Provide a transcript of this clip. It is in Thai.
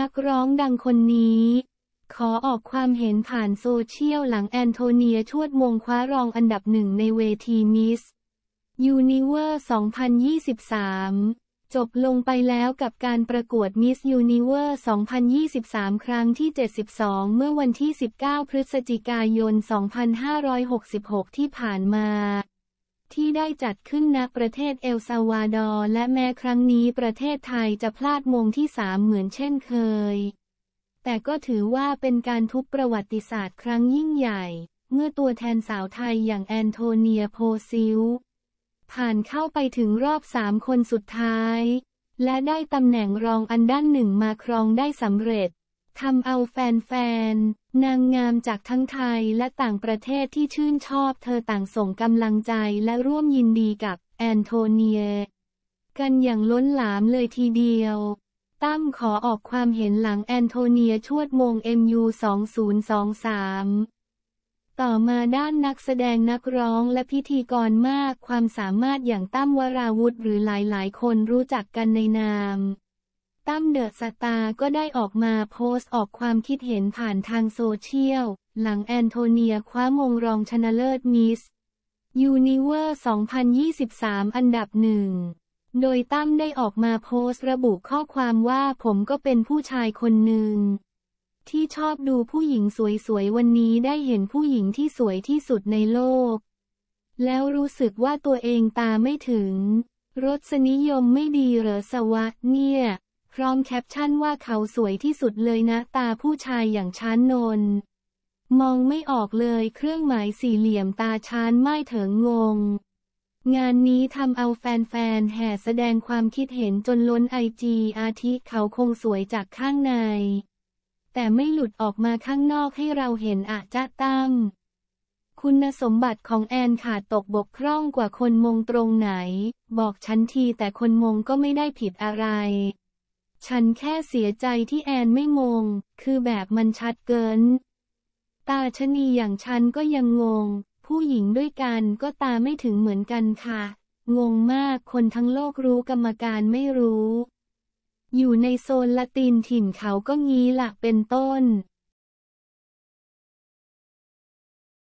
นักร้องดังคนนี้ ขอออกความเห็นผ่านโซเชียลหลังแอนโทเนียชวดมงคว้ารองอันดับหนึ่งในเวทีมิสยูนิเวอร์ 2023 จบลงไปแล้วกับการประกวดมิสยูนิเวอร์ 2023 ครั้งที่ 72 เมื่อวันที่ 19 พฤศจิกายน 2566 ที่ผ่านมาที่ได้จัดขึ้นณประเทศเอลซาวาดอร์และแม้ครั้งนี้ประเทศไทยจะพลาดมงที่สามเหมือนเช่นเคย แต่ก็ถือว่าเป็นการทุบประวัติศาสตร์ครั้งยิ่งใหญ่ เมื่อตัวแทนสาวไทยอย่างแอนโทเนียโพซิลผ่านเข้าไปถึงรอบสามคนสุดท้าย และได้ตำแหน่งรองอันดับหนึ่งมาครองได้สำเร็จทำเอาแฟน ๆนางงามจากทั้งไทยและต่างประเทศที่ชื่นชอบเธอต่างส่งกำลังใจและร่วมยินดีกับแอนโทเนีย กันอย่างล้นหลามเลยทีเดียว ตั้มขอออกความเห็นหลังแอนโทเนียชวดมง MU 2023ต่อมาด้านนักแสดงนักร้องและพิธีกรมากความสามารถอย่างตั้มวราวุธหรือหลายๆ คนรู้จักกันในนามตั้ม เดอะสตาร์ก็ได้ออกมาโพสต์ออกความคิดเห็นผ่านทางโซเชียล หลังแอนโทเนีย คว้ามงรองชนะเลิศมิส ยูนิเวอร์2023 อันดับหนึ่ง โดยตั้มได้ออกมาโพสต์ระบุข้อความว่าผมก็เป็นผู้ชายคนหนึ่ง ที่ชอบดูผู้หญิงสวยๆ วันนี้ได้เห็นผู้หญิงที่สวยที่สุดในโลก แล้วรู้สึกว่าตัวเองตาไม่ถึง รสนิยมไม่ดีเหรอสวะเนี่ยพร้อมแคปชั่นว่าเขาสวยที่สุดเลยนะตาผู้ชายอย่างชานนน มองไม่ออกเลยเครื่องหมายสี่เหลี่ยมตาชานไม่เถิงงง งานนี้ทำเอาแฟนๆแห่แสดงความคิดเห็นจนล้นไอจีอาทิเขาคงสวยจากข้างใน แต่ไม่หลุดออกมาข้างนอกให้เราเห็นอาจจะตั้มคุณสมบัติของแอนขาดตกบกพร่องกว่าคนมงตรงไหน บอกฉันทีแต่คนมงก็ไม่ได้ผิดอะไรฉันแค่เสียใจที่แอนไม่งง คือแบบมันชัดเกิน ตาชนีอย่างฉันก็ยังงง ผู้หญิงด้วยกันก็ตาไม่ถึงเหมือนกันค่ะ งงมากคนทั้งโลกรู้กรรมการไม่รู้ อยู่ในโซนละตินถิ่นเขาก็งี้ละเป็นต้น